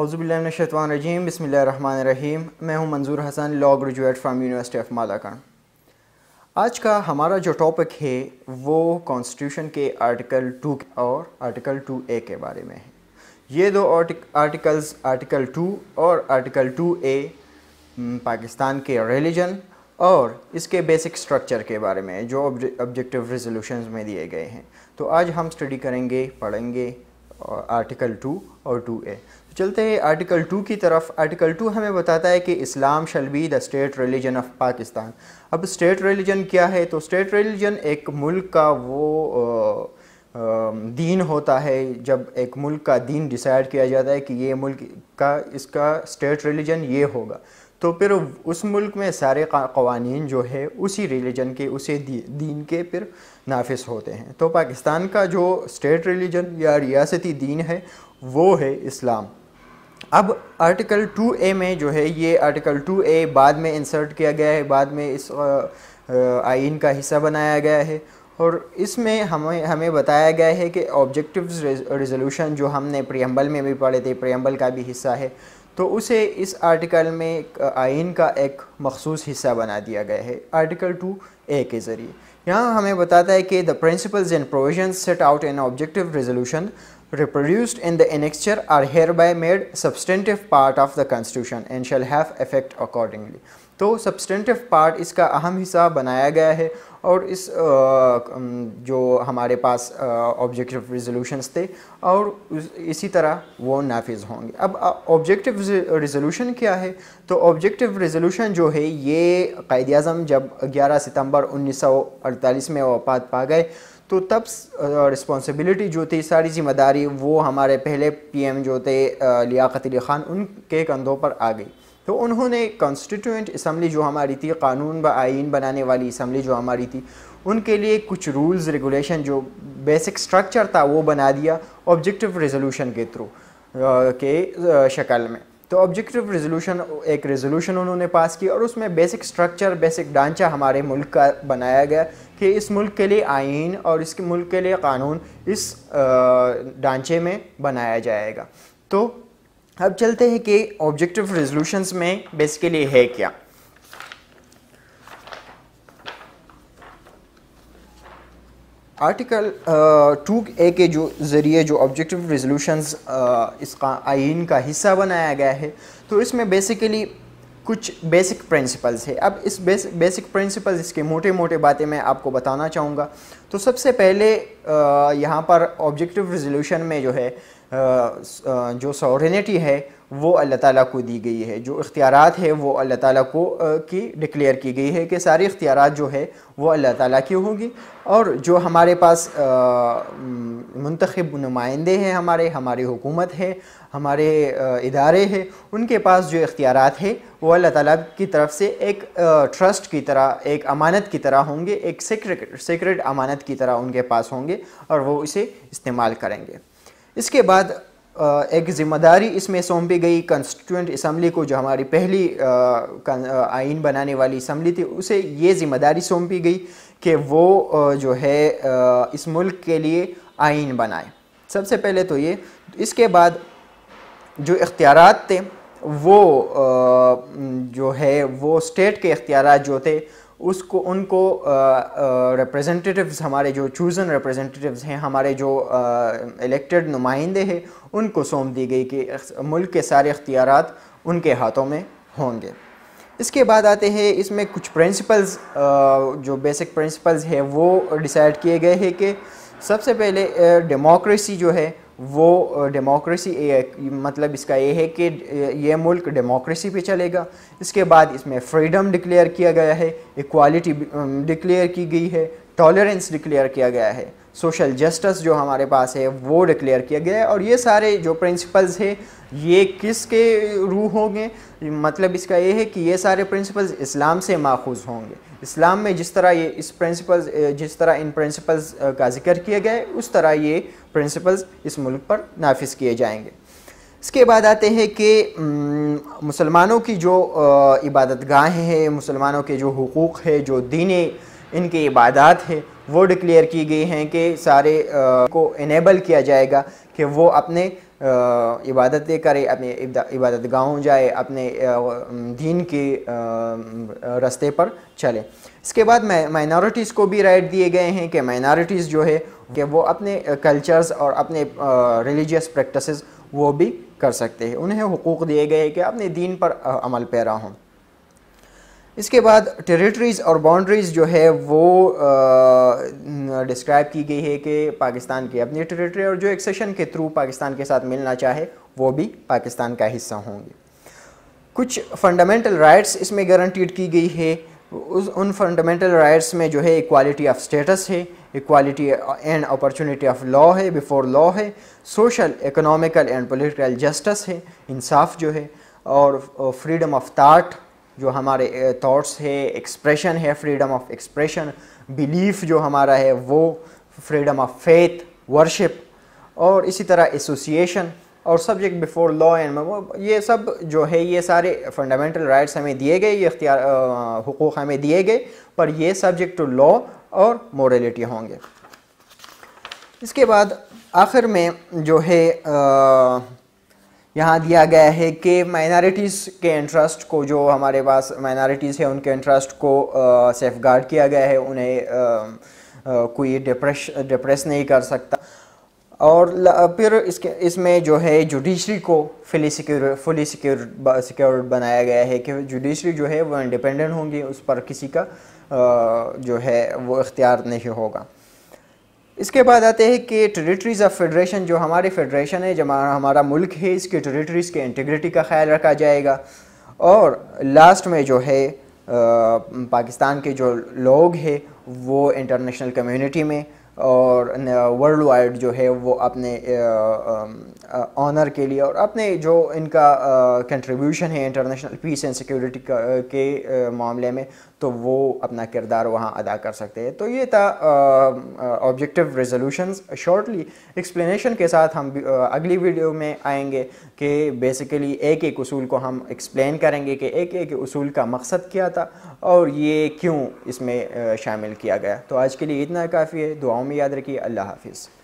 बसमिल बसमीम मैं हूं Manzoor Hasan law graduate from university of Malakand आज का हमारा जो टॉपिक है वो कॉन्स्टिट्यूशन के आर्टिकल टू और आर्टिकल टू ए के बारे में है ये दो आर्टिकल्स आर्टिकल टू और आर्टिकल टू ए पाकिस्तान के रिलीजन और इसके बेसिक स्ट्रक्चर के बारे में जो ऑब्जेक्टिव रेजोल्यूशन में दिए गए हैं तो आज हम स्टडी करेंगे पढ़ेंगे आर्टिकल टू और टू ए चलते हैं आर्टिकल टू की तरफ आर्टिकल टू हमें बताता है कि Islam shall be the state religion of Pakistan अब स्टेट रिलीजन क्या है तो स्टेट रिलीजन एक मुल्क का वो दीन होता है जब एक मुल्क का दीन डिसाइड किया जाता है कि ये मुल्क का इसका स्टेट रिलीजन ये होगा तो फिर उस मुल्क में सारे कवानीन जो है उसी रिलीजन के उसी दी, दीन के फिर नाफिस होते हैं तो पाकिस्तान का जो स्टेट रिलीजन या रियासती दीन है वो है इस्लाम अब आर्टिकल ए में जो है ये आर्टिकल ए बाद में इंसर्ट किया गया है बाद में इस आइन का हिस्सा बनाया गया है और इसमें हमें हमें बताया गया है कि ऑब्जेक्टिव्स रेजोल्यूशन जो हमने प्रियम्बल में भी पढ़े थे प्रियम्बल का भी हिस्सा है तो उसे इस आर्टिकल में आइन का एक मखसूस हिस्सा बना दिया गया है आर्टिकल टू ए के ज़रिए यहाँ हमें बताता है कि the principles and provision set out in objective resolution reproduced in the annexure are hereby made substantive part of the constitution and shall have effect accordingly तो सब्सटेंटिव पार्ट इसका अहम हिस्सा बनाया गया है और इस आ, जो हमारे पास ऑब्जेक्टिव रिजोल्यूशंस थे और इसी तरह वो नाफिज होंगे अब ऑब्जेक्टिव रिजोल्यूशन क्या है तो ऑब्जेक्टिव रिजोल्यूशन जो है ये कायद अजम जब 11 सितंबर 1948 में वफात पा गए तो तब रिस्पॉन्सिबिलिटी जो थी सारी जिम्मेदारी वो हमारे पहले पीएम जो थे लियाकत अली ख़ान उनके कंधों पर आ गई तो उन्होंने कॉन्स्टिट्यूंट इसम्बली जो हमारी थी कानून व आइन बनाने वाली इसम्बली जो हमारी थी उनके लिए कुछ रूल्स रेगुलेशन जो बेसिक स्ट्रक्चर था वो बना दिया ऑब्जेक्टिव रेजोल्यूशन के थ्रू के शक्ल में तो ऑब्जेक्टिव रेजोल्यूशन एक रेजोल्यूशन उन्होंने पास की और उसमें बेसिक स्ट्रक्चर बेसिक ढांचा हमारे मुल्क का बनाया गया कि इस मुल्क के लिए आइन और इसके मुल्क के लिए कानून इस ढांचे में बनाया जाएगा तो अब चलते हैं कि ऑब्जेक्टिव रेजोल्यूशंस में बेसिकली है क्या आर्टिकल टू ए के जो ज़रिए जो ऑब्जेक्टिव रेजोल्यूशन uh, इसका आइन का हिस्सा बनाया गया है तो इसमें बेसिकली कुछ बेसिक प्रिंसिपल्स है अब इस बेस बेसिक प्रिंसिपल्स इसके मोटे मोटे बातें मैं आपको बताना चाहूँगा तो सबसे पहले uh, यहाँ पर ऑब्जेक्टिव रेजोल्यूशन में जो है जो सॉरेनिटी है वो अल्लाह ताला को दी गई है जो इख्तियारत है वो अल्लाह ताला को की डिक्लेयर की गई है कि सारे इख्तियार जो है वो अल्लाह ताला की होगी और जो हमारे पास मंतखब नुमाइंदे हैं हमारे हमारी हुकूमत है हमारे इदारे हैं उनके पास जो इख्तियारत है वो अल्लाह ताला की तरफ से एक ट्रस्ट की तरह एक अमानत की तरह होंगे एक सीक्रेट सीक्रेट अमानत की तरह उनके पास होंगे और वो इसे इस्तेमाल करेंगे इसके बाद एक ज़िम्मेदारी इसमें सौंपी गई कॉन्स्टिट्यूंट इसम्बली को जो हमारी पहली आइन बनाने वाली इसम्बली थी उसे ये ज़िम्मेदारी सौंपी गई कि वो जो है इस मुल्क के लिए आइन बनाए सबसे पहले तो ये इसके बाद जो इख्तियार थे वो जो है वो स्टेट के इख्तियार जो थे उसको उनको रिप्रेजेंटेटिव्स हमारे जो चूज़न रिप्रेजेंटेटिव्स हैं हमारे जो इलेक्टेड नुमाइंदे हैं उनको सौंप दी गई कि मुल्क के सारे इख्तियार उनके हाथों में होंगे इसके बाद आते हैं इसमें कुछ प्रिंसिपल्स जो बेसिक प्रिंसिपल्स है वो डिसाइड किए गए हैं कि सबसे पहले डेमोक्रेसी जो है वो डेमोक्रेसी मतलब इसका ये है कि ये मुल्क डेमोक्रेसी पे चलेगा इसके बाद इसमें फ्रीडम डिक्लेयर किया गया है इक्वालिटी डिक्लेयर की गई है टॉलरेंस डिक्लेयर किया गया है सोशल जस्टिस जो हमारे पास है वो डिक्लेयर किया गया है और ये सारे जो प्रिंसिपल्स है ये किसके रू होंगे मतलब इसका ये है कि ये सारे प्रिंसिपल्स इस्लाम से माखूज होंगे इस्लाम में जिस तरह ये इस प्रिंसिपल्स जिस तरह इन प्रिंसिपल्स का जिक्र किया गया है उस तरह ये प्रिंसिपल्स इस मुल्क पर नाफिज किए जाएंगे इसके बाद आते हैं कि मुसलमानों की जो इबादत गाहें हैं मुसलमानों के जो हकूक़ है जो दीने इनके इबादत है वो डिक्लेयर की गई हैं कि सारे आ, को इनेबल किया जाएगा कि वो अपने इबादतें करे अपने इबादत गाहों जाए अपने दीन के रास्ते पर चले इसके बाद माइनॉरिटीज़ को भी राइट दिए गए हैं कि माइनॉरिटीज़ जो है कि वो अपने कल्चर्स और अपने रिलीजियस प्रैक्टिसेस वो भी कर सकते हैं उन्हें हकूक़ दिए गए कि अपने दीन पर अमल पैरा हों इसके बाद टेरिटरीज़ और बाउंड्रीज़ जो है वो डिस्क्राइब की गई है कि पाकिस्तान की अपनी टेरिटरी और जो एक्सेशन के थ्रू पाकिस्तान के साथ मिलना चाहे वो भी पाकिस्तान का हिस्सा होंगे कुछ फंडामेंटल राइट्स इसमें गारंटीड की गई है उस उन फंडामेंटल राइट्स में जो है इक्वालिटी ऑफ स्टेटस है equality and opportunity of law है बिफोर लॉ है social economical and political justice है इंसाफ जो है और फ्रीडम ऑफ थाट जो हमारे थॉट्स है एक्सप्रेशन है फ्रीडम ऑफ एक्सप्रेशन बिलीफ जो हमारा है वो फ्रीडम ऑफ फेथ वर्शिप और इसी तरह एसोसिएशन और सब्जेक्ट बिफोर लॉ एंड ये सब जो है ये सारे फंडामेंटल राइट्स हमें दिए गए ये अख्तियार हकूक़ हमें दिए गए पर ये सब्जेक्ट टू लॉ और मोरलिटी होंगे इसके बाद आखिर में जो है आ, यहाँ दिया गया है कि माइनॉरिटीज़ के इंटरेस्ट को जो हमारे पास माइनॉरिटीज़ है उनके इंटरेस्ट को सेफ गार्ड किया गया है उन्हें आ, आ, कोई डिप्रेस डिप्रेस नहीं कर सकता और फिर इसके इसमें जो है जुडिशरी को fully secure fully secure secure बनाया गया है कि जुडिशरी जो है वो इंडिपेंडेंट होंगी उस पर किसी का आ, जो है वो इख्तियार नहीं होगा इसके बाद आते हैं कि टेरिटरीज़ ऑफ फेडरेशन जो हमारी फेडरेशन है जमा हमारा मुल्क है इसके टेरिटरीज़ के इंटीग्रिटी का ख्याल रखा जाएगा और लास्ट में जो है आ, पाकिस्तान के जो लोग हैं वो इंटरनेशनल कम्युनिटी में और वर्ल्ड वाइड जो है वो अपने ऑनर के लिए और अपने जो इनका कंट्रीब्यूशन है इंटरनेशनल पीस एंड सिक्योरिटी के मामले में तो वो अपना किरदार वहाँ अदा कर सकते हैं तो ये था ऑब्जेक्टिव रेजोल्यूशन शॉर्टली एक्सप्लेनेशन के साथ हम अगली वीडियो में आएंगे कि बेसिकली एक एक उसूल को हम एक्सप्लेन करेंगे कि एक एक उसूल का मकसद क्या था और ये क्यों इसमें शामिल किया गया तो आज के लिए इतना काफ़ी है दुआ قومی یاد رکھیے اللہ حافظ